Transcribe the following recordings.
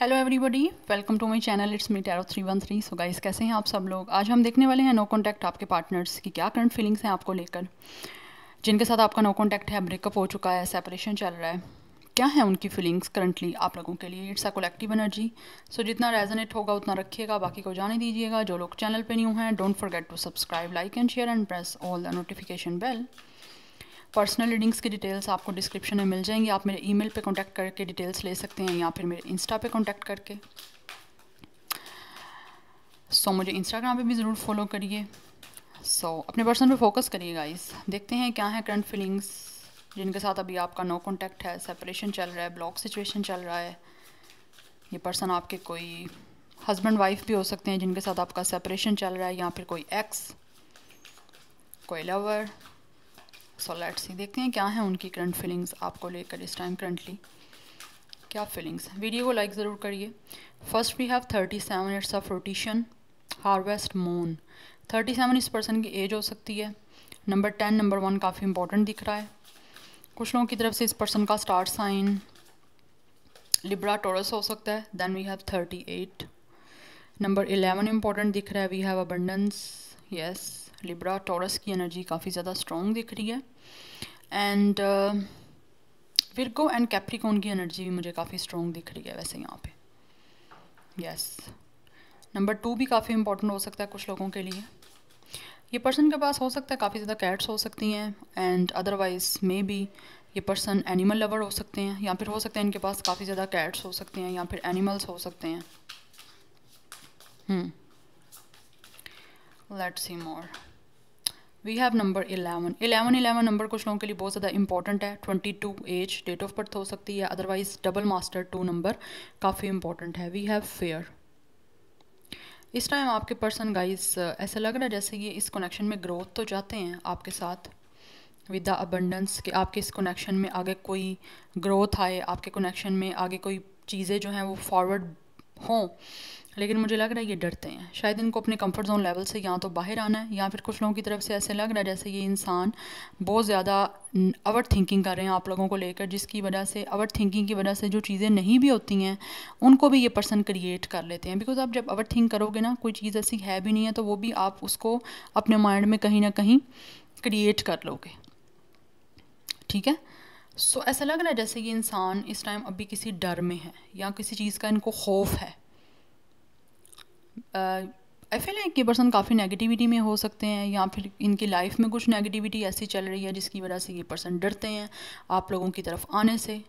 Hello everybody welcome to my channel it's me tarot three one three so guys कैसे हैं आप सब लोग आज हम देखने वाले हैं नो कॉन्टैक्ट आपके पार्टनर्स की क्या करंट फीलिंग्स हैं आपको लेकर जिनके साथ आपका नो कॉन्टैक्ट है ब्रेकअप हो चुका है सेपरेशन चल रहा है क्या है उनकी फीलिंग्स करंटली आप लोगों के लिए it's a collective energy so जितना रेजोनेट होगा उतना रखिएगा बाकी को जाने दीजिएगा जो लोग चैनल पर न्यू हैं don't forget to subscribe like and share and press all the notification bell personal readings की डिटेल्स आपको डिस्क्रिप्शन में मिल जाएंगी आप मेरे ईमेल पे कांटेक्ट करके डिटेल्स ले सकते हैं या फिर मेरे इंस्टा पे कांटेक्ट करके सो so, मुझे इंस्टाग्राम पे भी ज़रूर फॉलो करिए सो so, अपने पर्सन पे फोकस करिए गाइस देखते हैं क्या है करंट फीलिंग्स जिनके साथ अभी आपका नो कॉन्टैक्ट है सेपरेशन चल रहा है ब्लॉक सिचुएशन चल रहा है ये पर्सन आपके कोई हस्बैंड वाइफ भी हो सकते हैं जिनके साथ आपका सेपरेशन चल रहा है या फिर कोई एक्स कोई लवर सो लेट्स सी देखते हैं क्या है उनकी करंट फीलिंग्स आपको लेकर इस टाइम करंटली क्या फीलिंग्स वीडियो को लाइक ज़रूर करिए first we have thirty seven it's of rotation harvest moon thirty seven इस पर्सन की एज हो सकती है नंबर टेन नंबर वन काफ़ी इंपॉर्टेंट दिख रहा है कुछ लोगों की तरफ से इस पर्सन का स्टार साइन लिब्रा टोरस हो सकता है then we have thirty eight number eleven important दिख रहा है we have abundance yes Libra Taurus की एनर्जी काफ़ी ज़्यादा स्ट्रॉन्ग दिख रही है एंड विरगो एंड कैप्रिकॉन की एनर्जी भी मुझे काफ़ी स्ट्रॉन्ग दिख रही है वैसे यहाँ पे यस नंबर टू भी काफ़ी इंपॉर्टेंट हो सकता है कुछ लोगों के लिए ये पर्सन के पास हो सकता है काफ़ी ज़्यादा कैट्स हो सकती हैं एंड अदरवाइज मे बी ये पर्सन एनिमल लवर हो सकते हैं या फिर हो सकता है इनके पास काफ़ी ज़्यादा कैट्स हो सकते हैं या फिर एनिमल्स हो सकते हैं hmm let see more we have number eleven eleven eleven number कुछ लोगों के लिए बहुत ज़्यादा इंपॉर्टेंट है twenty two age date of birth हो सकती है otherwise double master two number काफ़ी इंपॉर्टेंट है वी हैव फेयर इस टाइम आपके पर्सन गाइस ऐसा लग रहा है जैसे ये इस कनेक्शन में ग्रोथ तो जाते हैं आपके साथ विद द अबंडेंस कि आपके इस कनेक्शन में आगे कोई ग्रोथ आए आपके कनेक्शन में आगे कोई चीज़ें जो हैं वो फॉरवर्ड हों लेकिन मुझे लग रहा है ये डरते हैं शायद इनको अपने कंफर्ट जोन लेवल से या तो बाहर आना है या फिर कुछ लोगों की तरफ से ऐसे लग रहा है जैसे ये इंसान बहुत ज़्यादा ओवर थिंकिंग कर रहे हैं आप लोगों को लेकर जिसकी वजह से ओवर थिंकिंग की वजह से जो चीज़ें नहीं भी होती हैं उनको भी ये पर्सन क्रिएट कर लेते हैं बिकॉज आप जब ओवर थिंक करोगे ना कोई चीज़ ऐसी है भी नहीं है तो वो भी आप उसको अपने माइंड में कहीं ना कहीं क्रिएट कर लोगे ठीक है सो so, ऐसा लग रहा है जैसे कि इंसान इस टाइम अभी किसी डर में है या किसी चीज़ का इनको खौफ है आई फील लाइक ये पर्सन काफ़ी नेगेटिविटी में हो सकते हैं या फिर इनकी लाइफ में कुछ नेगेटिविटी ऐसी चल रही है जिसकी वजह से ये पर्सन डरते हैं आप लोगों की तरफ आने से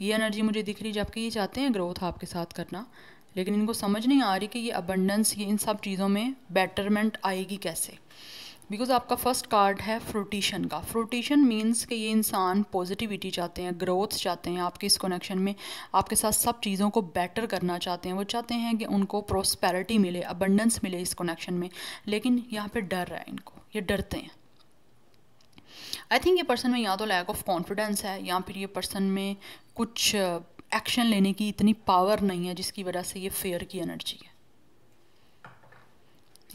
ये एनर्जी मुझे दिख रही है जबकि ये चाहते हैं ग्रोथ आपके साथ करना लेकिन इनको समझ नहीं आ रही कि ये अबंडेंस ये इन सब चीज़ों में बेटरमेंट आएगी कैसे बिकॉज आपका फर्स्ट कार्ड है फ्रूटिशन का फ्रूटिशन मीन्स कि ये इंसान पॉजिटिविटी चाहते हैं ग्रोथ चाहते हैं आपके इस कनेक्शन में आपके साथ सब चीज़ों को बेटर करना चाहते हैं वो चाहते हैं कि उनको प्रोस्पेरिटी मिले अबंडेंस मिले इस कनेक्शन में लेकिन यहाँ पे डर है इनको ये डरते हैं आई थिंक ये पर्सन में या तो लैक ऑफ कॉन्फिडेंस है या फिर ये पर्सन में कुछ एक्शन uh, लेने की इतनी पावर नहीं है जिसकी वजह से ये फेयर की एनर्जी है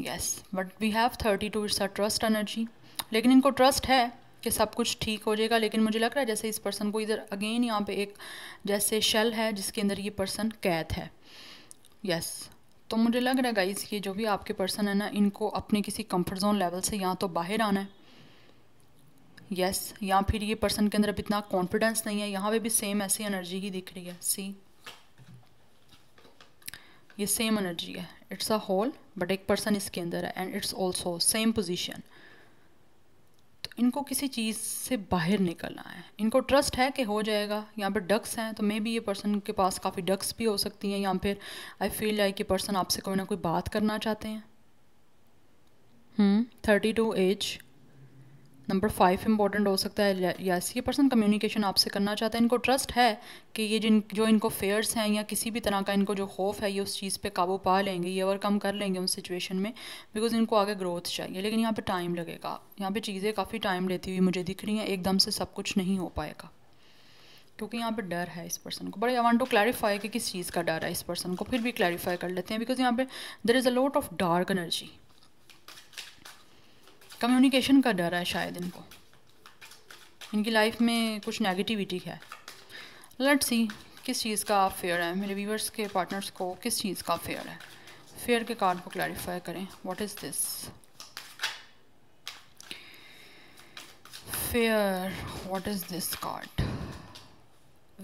yes but we have thirty two it's a trust energy लेकिन इनको ट्रस्ट है कि सब कुछ ठीक हो जाएगा लेकिन मुझे लग रहा है जैसे इस पर्सन को इधर अगेन यहाँ पे एक जैसे शल है जिसके अंदर ये पर्सन कैद है यस तो मुझे लग रहा है गाइज ये जो भी आपके पर्सन है ना इनको अपने किसी कंफर्ट जोन लेवल से यहाँ तो बाहर आना है यस yes, या फिर ये पर्सन के अंदर अब इतना कॉन्फिडेंस नहीं है यहाँ पे भी सेम ऐसी एनर्जी ही दिख रही है सी ये सेम एनर्जी है इट्स अ होल बट एक पर्सन इसके अंदर है and it's also same position तो इनको किसी चीज़ से बाहर निकलना है इनको ट्रस्ट है कि हो जाएगा यहाँ पर डक्स हैं तो मे बी ये पर्सन के पास काफ़ी डक्स भी हो सकती हैं या फिर आई फील लाइक ये पर्सन आपसे कोई ना कोई बात करना चाहते हैं thirty two age number five important हो सकता है यस ये पर्सन कम्युनिकेशन आपसे करना चाहता है इनको ट्रस्ट है कि ये जिन जो इनको फेयर्स हैं या किसी भी तरह का इनको जो खौफ है ये उस चीज़ पे काबू पा लेंगे ये ओवरकम कर लेंगे उस सिचुएशन में बिकॉज इनको आगे ग्रोथ चाहिए लेकिन यहाँ पर टाइम लगेगा यहाँ पर चीज़ें काफ़ी टाइम लेती हुई मुझे दिख रही हैं एकदम से सब कुछ नहीं हो पाएगा क्योंकि यहाँ पे डर है इस पर्सन को but I want to clarify कि किस चीज़ का डर है इस पर्सन को फिर भी क्लैरिफाई कर लेते हैं बिकॉज यहाँ पे there is a lot of dark energy communication का डर है शायद इनको इनकी लाइफ में कुछ नेगेटिविटी है लेट सी किस चीज़ का फेयर है मेरे व्यूवर्स के पार्टनर्स को किस चीज़ का फेयर है फेयर के कार्ड को क्लैरिफाई करें what is this fear what is this card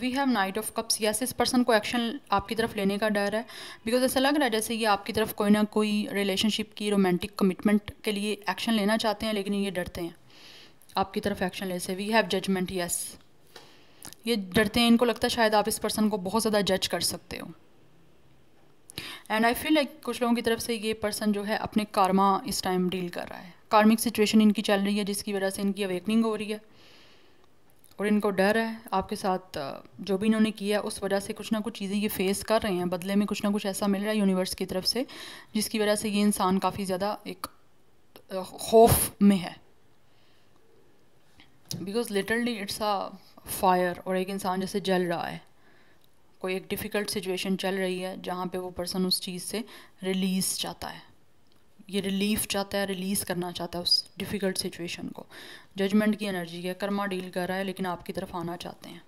we have knight of cups yes इस पर्सन को एक्शन आपकी तरफ लेने का डर है बिकॉज ऐसा लग रहा है जैसे ये आपकी तरफ कोई ना कोई रिलेशनशिप की रोमांटिक कमिटमेंट के लिए एक्शन लेना चाहते हैं लेकिन ये डरते हैं आपकी तरफ एक्शन ले से वी हैव जजमेंट यस ये डरते हैं इनको लगता है शायद आप इस पर्सन को बहुत ज़्यादा जज कर सकते हो एंड आई फील लाइक कुछ लोगों की तरफ से ये पर्सन जो है अपने कारमा इस टाइम डील कर रहा है कार्मिक सिचुएशन इनकी चल रही है जिसकी वजह से इनकी अवेकनिंग हो रही है और इनको डर है आपके साथ जो भी इन्होंने किया उस वजह से कुछ ना कुछ चीज़ें ये फेस कर रहे हैं बदले में कुछ ना कुछ ऐसा मिल रहा है यूनिवर्स की तरफ से जिसकी वजह से ये इंसान काफ़ी ज़्यादा एक खौफ में है because literally it's a fire और एक इंसान जैसे जल रहा है कोई एक डिफ़िकल्ट सिचुएशन चल रही है जहाँ पे वो पर्सन उस चीज़ से रिलीज़ चाहता है ये रिलीफ चाहता है रिलीज़ करना चाहता है उस डिफ़िकल्ट सिचुएशन को जजमेंट की एनर्जी है कर्मा डील कर रहा है लेकिन आपकी तरफ आना चाहते हैं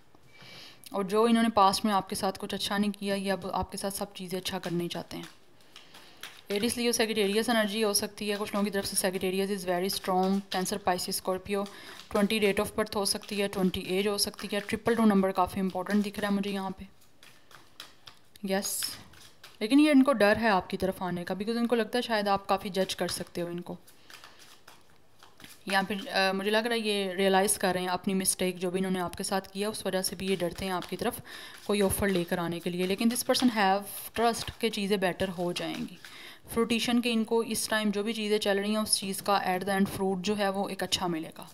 और जो इन्होंने पास्ट में आपके साथ कुछ अच्छा नहीं किया ये अब आपके साथ सब चीज़ें अच्छा करनी चाहते हैं एडिस लियो सेगेटेरियस एनर्जी हो सकती है कुछ लोगों की तरफ से Sagittarius is very strong Cancer Pisces Scorpio twenty date of birth हो सकती है ट्वेंटी एज हो सकती है ट्रिपल टू नंबर काफ़ी इंपॉर्टेंट दिख रहा है मुझे यहाँ पे यस yes. लेकिन ये इनको डर है आपकी तरफ आने का बिकॉज इनको लगता है शायद आप काफ़ी जज कर सकते हो इनको या फिर आ, मुझे लग रहा है ये रियलाइज़ कर रहे हैं अपनी मिस्टेक जो भी इन्होंने आपके साथ किया उस वजह से भी ये डरते हैं आपकी तरफ कोई ऑफ़र लेकर आने के लिए लेकिन दिस पर्सन हैव ट्रस्ट के चीज़ें बेटर हो जाएंगी फ्रूटिशन के इनको इस टाइम जो भी चीज़ें चल रही हैं उस चीज़ का एट द एंड फ्रूट जो है वो एक अच्छा मिलेगा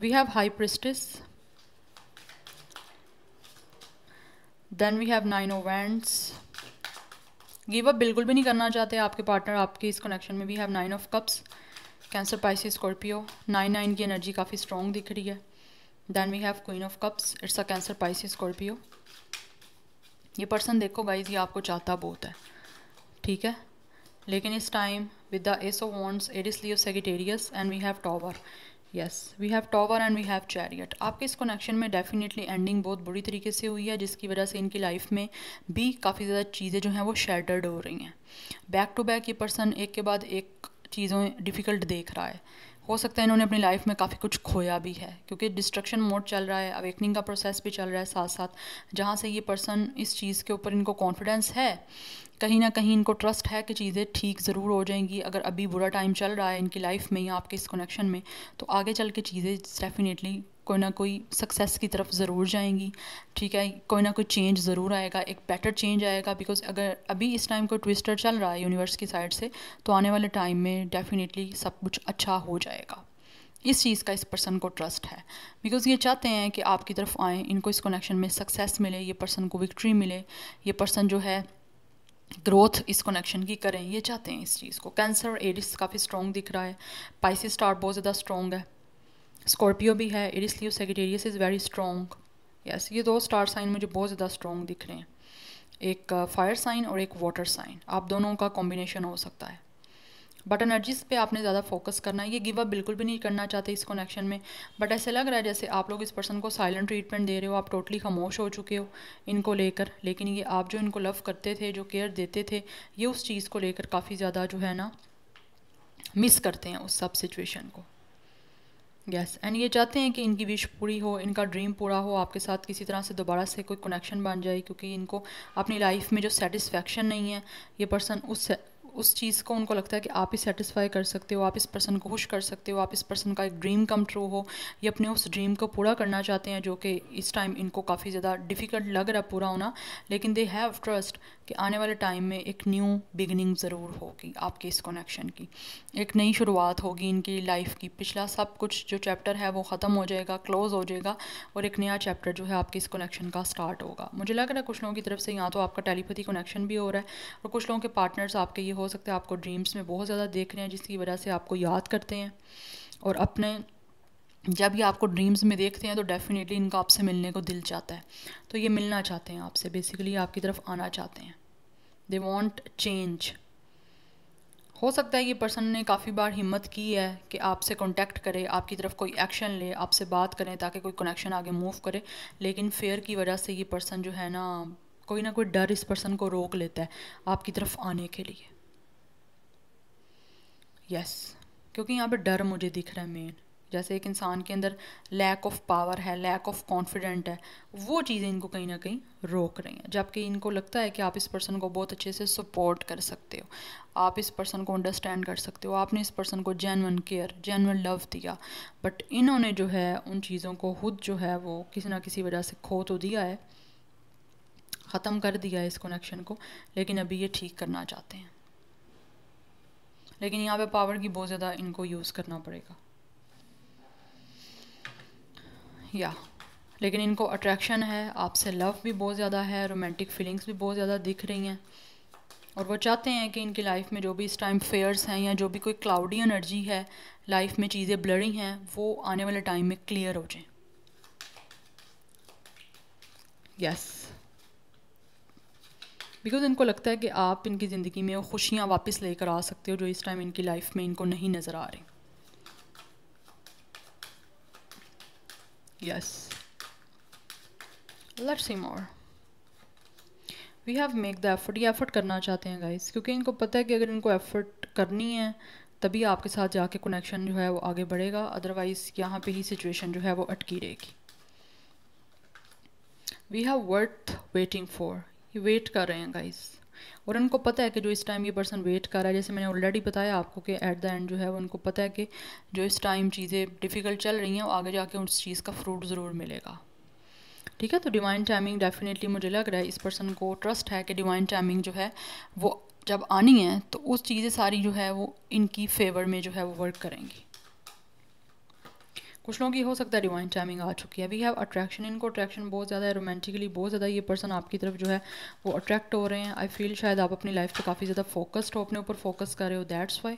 we have high priestess then we have nine of wands give up बिल्कुल भी नहीं करना चाहते आपके पार्टनर आपके इस कनेक्शन में भी have nine of cups Cancer Pisces Scorpio nine nine की एनर्जी काफ़ी स्ट्रॉन्ग दिख रही है then we have queen of cups it's a Cancer Pisces Scorpio ये पर्सन देखो गाइज ये आपको चाहता बहुत है ठीक है लेकिन इस time with the ace of wands Aries Leo Sagittarius and we have tower yes we have tower and we have chariot आपके इस कनेक्शन में डेफिनेटली एंडिंग बहुत बुरी तरीके से हुई है जिसकी वजह से इनकी लाइफ में भी काफ़ी ज़्यादा चीज़ें जो हैं वो शेटर्ड हो रही हैं बैक टू बैक ये पर्सन एक के बाद एक चीज़ों डिफ़िकल्ट देख रहा है हो सकता है इन्होंने अपनी लाइफ में काफ़ी कुछ खोया भी है क्योंकि डिस्ट्रक्शन मोड चल रहा है अवेकनिंग का प्रोसेस भी चल रहा है साथ साथ जहाँ से ये पर्सन इस चीज़ के ऊपर इनको कॉन्फिडेंस है कहीं ना कहीं इनको ट्रस्ट है कि चीज़ें ठीक ज़रूर हो जाएंगी अगर अभी बुरा टाइम चल रहा है इनकी लाइफ में या आपके इस कनेक्शन में तो आगे चल के चीज़ें डेफिनेटली कोई ना कोई सक्सेस की तरफ ज़रूर जाएंगी ठीक है कोई ना कोई चेंज ज़रूर आएगा एक बेटर चेंज आएगा बिकॉज अगर अभी इस टाइम कोई ट्विस्टर चल रहा है यूनिवर्स की साइड से तो आने वाले टाइम में डेफिनेटली सब कुछ अच्छा हो जाएगा इस चीज़ का इस पर्सन को ट्रस्ट है बिकॉज ये चाहते हैं कि आपकी तरफ आएँ इनको इस कनेक्शन में सक्सेस मिले ये पर्सन को विक्ट्री मिले ये पर्सन जो है ग्रोथ इस कनेक्शन की करें ये चाहते हैं इस चीज़ को कैंसर एडिस काफ़ी स्ट्रॉन्ग दिख रहा है पाइसिस स्टार बहुत ज़्यादा स्ट्रॉन्ग है स्कॉर्पियो भी है Aries Leo Sagittarius is very strong yes ये दो स्टार साइन मुझे बहुत ज़्यादा स्ट्रॉन्ग दिख रहे हैं एक फायर uh, साइन और एक वाटर साइन आप दोनों का कॉम्बिनेशन हो सकता है बट एनर्जीज पे आपने ज़्यादा फोकस करना है ये गिव अप बिल्कुल भी नहीं करना चाहते इस कनेक्शन में बट ऐसे लग रहा है जैसे आप लोग इस पर्सन को साइलेंट ट्रीटमेंट दे रहे हो आप टोटली खामोश हो चुके हो इनको लेकर लेकिन ये आप जो इनको लव करते थे जो केयर देते थे ये उस चीज़ को लेकर काफ़ी ज़्यादा जो है ना मिस करते हैं उस सब सिचुएशन को यस yes. एंड ये चाहते हैं कि इनकी विश पूरी हो इनका ड्रीम पूरा हो आपके साथ किसी तरह से दोबारा से कोई कनेक्शन बन जाए क्योंकि इनको अपनी लाइफ में जो सेटिस्फेक्शन नहीं है ये पर्सन उस उस चीज़ को उनको लगता है कि आप ही सेटिस्फाई कर सकते हो आप इस पर्सन को खुश कर सकते हो आप इस पर्सन का एक ड्रीम कम ट्रू हो या अपने उस ड्रीम को पूरा करना चाहते हैं जो कि इस टाइम इनको काफ़ी ज़्यादा डिफ़िकल्ट लग रहा है पूरा होना लेकिन दे हैव ट्रस्ट कि आने वाले टाइम में एक न्यू बिगनिंग ज़रूर होगी आपके इस कनेक्शन की एक नई शुरुआत होगी इनकी लाइफ की पिछला सब कुछ जो चैप्टर है वो ख़त्म हो जाएगा क्लोज़ हो जाएगा और एक नया चैप्टर जो है आपके इस कनेक्शन का स्टार्ट होगा मुझे लग रहा है कुछ लोगों की तरफ से यहाँ तो आपका टेलीपैथी कनेक्शन भी हो रहा है और कुछ लोगों के पार्टनर्स आपके ये हो सकता है आपको ड्रीम्स में बहुत ज़्यादा देख रहे हैं जिसकी वजह से आपको याद करते हैं और अपने जब ये आपको ड्रीम्स में देखते हैं तो डेफ़िनेटली इनका आपसे मिलने को दिल चाहता है तो ये मिलना चाहते हैं आपसे बेसिकली आपकी तरफ आना चाहते हैं दे वॉन्ट चेंज हो सकता है ये पर्सन ने काफ़ी बार हिम्मत की है कि आपसे कांटेक्ट करे आपकी तरफ कोई एक्शन ले आपसे बात करें ताकि कोई कनेक्शन आगे मूव करे लेकिन फेयर की वजह से ये पर्सन जो है ना कोई ना कोई डर इस पर्सन को रोक लेता है आपकी तरफ आने के लिए यस क्योंकि यहाँ पे डर मुझे दिख रहा है मेन जैसे एक इंसान के अंदर लैक ऑफ पावर है लैक ऑफ कॉन्फिडेंट है वो चीज़ें इनको कहीं ना कहीं रोक रही हैं जबकि इनको लगता है कि आप इस पर्सन को बहुत अच्छे से सपोर्ट कर सकते हो आप इस पर्सन को अंडरस्टैंड कर सकते हो आपने इस पर्सन को जेनवन केयर जेनवन लव दिया बट इन्होंने जो है उन चीज़ों को खुद जो है वो किसी ना किसी वजह से खो तो दिया है ख़त्म कर दिया है इस कनेक्शन को लेकिन अभी ये ठीक करना चाहते हैं लेकिन यहाँ पे पावर की बहुत ज़्यादा इनको यूज़ करना पड़ेगा या लेकिन इनको अट्रैक्शन है आपसे लव भी बहुत ज़्यादा है रोमांटिक फीलिंग्स भी बहुत ज़्यादा दिख रही हैं और वो चाहते हैं कि इनकी लाइफ में जो भी इस टाइम फेयर्स हैं या जो भी कोई क्लाउडी एनर्जी है लाइफ में चीज़ें ब्लरी हैं वो आने वाले टाइम में क्लियर हो जाएं यस yes. बिकॉज इनको लगता है कि आप इनकी ज़िंदगी में खुशियाँ वापस लेकर आ सकते हो जो इस टाइम इनकी लाइफ में इनको नहीं नज़र आ रही yes let's see more we have make the effort ये एफर्ट करना चाहते हैं गाइस क्योंकि इनको पता है कि अगर इनको एफर्ट करनी है तभी आपके साथ जाके कनेक्शन जो है वो आगे बढ़ेगा अदरवाइज़ यहाँ पे ही सिचुएशन जो है वो अटकी रहेगी we have worth waiting for ये वेट कर रहे हैं गाइस और उनको पता है कि जो इस टाइम ये पर्सन वेट कर रहा है जैसे मैंने ऑलरेडी बताया आपको कि एट द एंड जो है उनको पता है कि जो इस टाइम चीज़ें डिफ़िकल्ट चल रही हैं वो आगे जाके उस चीज़ का फ्रूट ज़रूर मिलेगा ठीक है तो डिवाइन टाइमिंग डेफिनेटली मुझे लग रहा है इस पर्सन को ट्रस्ट है कि डिवाइन टाइमिंग जो है वो जब आनी है तो उस चीज़ें सारी जो है वो इनकी फेवर में जो है वो वर्क करेंगी कुछ लोगों की हो सकता है डिवाइन टाइमिंग आ चुकी है वी हैव अट्रैक्शन इनको अट्रैक्शन बहुत ज़्यादा है रोमांटिकली बहुत ज़्यादा ये पर्सन आपकी तरफ जो है वो अट्रैक्ट हो रहे हैं आई फील शायद आप अपनी लाइफ पे काफ़ी ज़्यादा फोकस्ड हो अपने ऊपर फोकस कर रहे हो that's why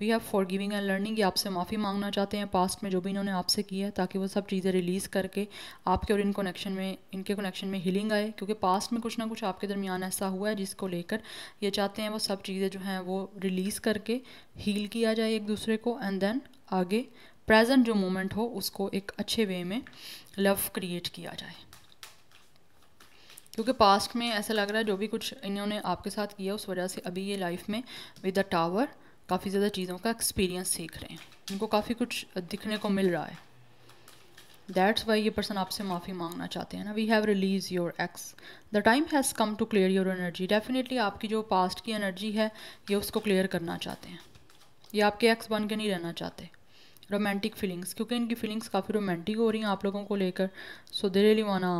we have forgiving and learning ये आपसे माफ़ी मांगना चाहते हैं पास्ट में जो भी इन्होंने आपसे किया है ताकि वो सब चीज़ें रिलीज़ करके आपके और इन कनेक्शन में इनके कनेक्शन में हीलिंग आए क्योंकि पास्ट में कुछ ना कुछ आपके दरमियान ऐसा हुआ है जिसको लेकर ये चाहते हैं वो सब चीज़ें जो हैं वो रिलीज़ करके हील किया जाए एक दूसरे को एंड देन आगे प्रेजेंट जो मोमेंट हो उसको एक अच्छे वे में लव क्रिएट किया जाए क्योंकि पास्ट में ऐसा लग रहा है जो भी कुछ इन्होंने आपके साथ किया उस वजह से अभी ये लाइफ में विद द टावर काफ़ी ज़्यादा चीज़ों का एक्सपीरियंस सीख रहे हैं इनको काफ़ी कुछ दिखने को मिल रहा है दैट्स वाई ये पर्सन आपसे माफ़ी मांगना चाहते हैं ना we have release your ex the time has come to clear your energy definitely आपकी जो पास्ट की एनर्जी है ये उसको क्लियर करना चाहते हैं ये आपके एक्स बन के नहीं रहना चाहते रोमांटिक फीलिंग्स क्योंकि इनकी फीलिंग्स काफ़ी रोमांटिक हो रही हैं आप लोगों को लेकर so they really wanna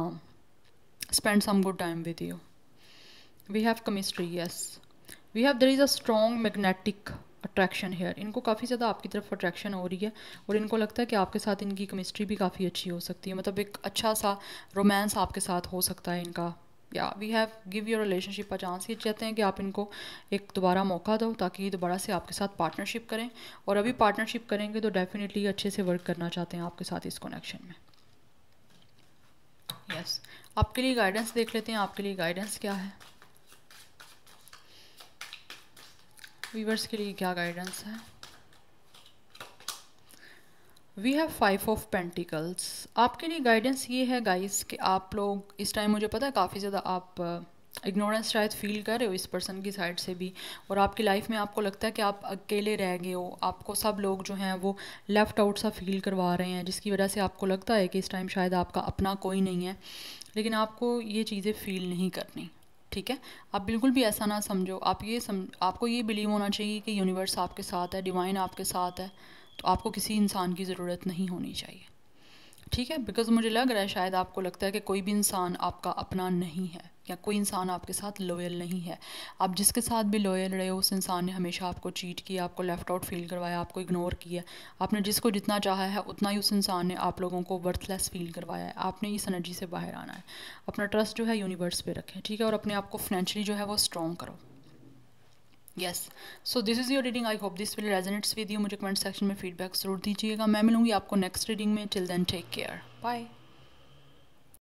spend some good time with you we have chemistry yes we have there is a strong magnetic attraction here इनको काफ़ी ज़्यादा आपकी तरफ अट्रैक्शन हो रही है और इनको लगता है कि आपके साथ इनकी केमिस्ट्री भी काफ़ी अच्छी हो सकती है मतलब एक अच्छा सा रोमांस आपके साथ हो सकता है इनका या we have give your relationship a chance ये चाहते हैं कि आप इनको एक दोबारा मौका दो ताकि ये दोबारा से आपके साथ पार्टनरशिप करें और अभी पार्टनरशिप करेंगे तो डेफिनेटली अच्छे से वर्क करना चाहते हैं आपके साथ इस कनेक्शन में यस yes. आपके लिए गाइडेंस देख लेते हैं आपके लिए गाइडेंस क्या है वीवर्स के लिए क्या गाइडेंस है we have five of pentacles आपके लिए गाइडेंस ये है गाइस कि आप लोग इस टाइम मुझे पता है काफ़ी ज़्यादा आप इग्नोरेंस uh, शायद फील कर रहे हो इस पर्सन की साइड से भी और आपकी लाइफ में आपको लगता है कि आप अकेले रह गए हो आपको सब लोग जो हैं वो लेफ़्ट आउट सा फील करवा रहे हैं जिसकी वजह से आपको लगता है कि इस टाइम शायद आपका अपना कोई नहीं है लेकिन आपको ये चीज़ें फील नहीं करनी ठीक है आप बिल्कुल भी ऐसा ना समझो आप ये सम आपको ये बिलीव होना चाहिए कि यूनिवर्स आपके साथ है डिवाइन आपके साथ है तो आपको किसी इंसान की ज़रूरत नहीं होनी चाहिए ठीक है बिकॉज मुझे लग रहा है शायद आपको लगता है कि कोई भी इंसान आपका अपना नहीं है या कोई इंसान आपके साथ लॉयल नहीं है आप जिसके साथ भी लॉयल रहे हो उस इंसान ने हमेशा आपको चीट किया आपको लेफ़्ट आउट फील करवाया आपको इग्नोर किया आपने जिसको जितना चाहा है उतना ही उस इंसान ने आप लोगों को वर्थलेस फील करवाया है आपने इस एनर्जी से बाहर आना है अपना ट्रस्ट जो है यूनिवर्स पे रखें ठीक है और अपने आप को फाइनेंशली जो है वो स्ट्रॉन्ग करो yes so this is your reading I hope this will resonates with you मुझे कमेंट सेक्शन में फीडबैक जरूर दीजिएगा मैं मिलूंगी आपको नेक्स्ट रीडिंग में till then take care bye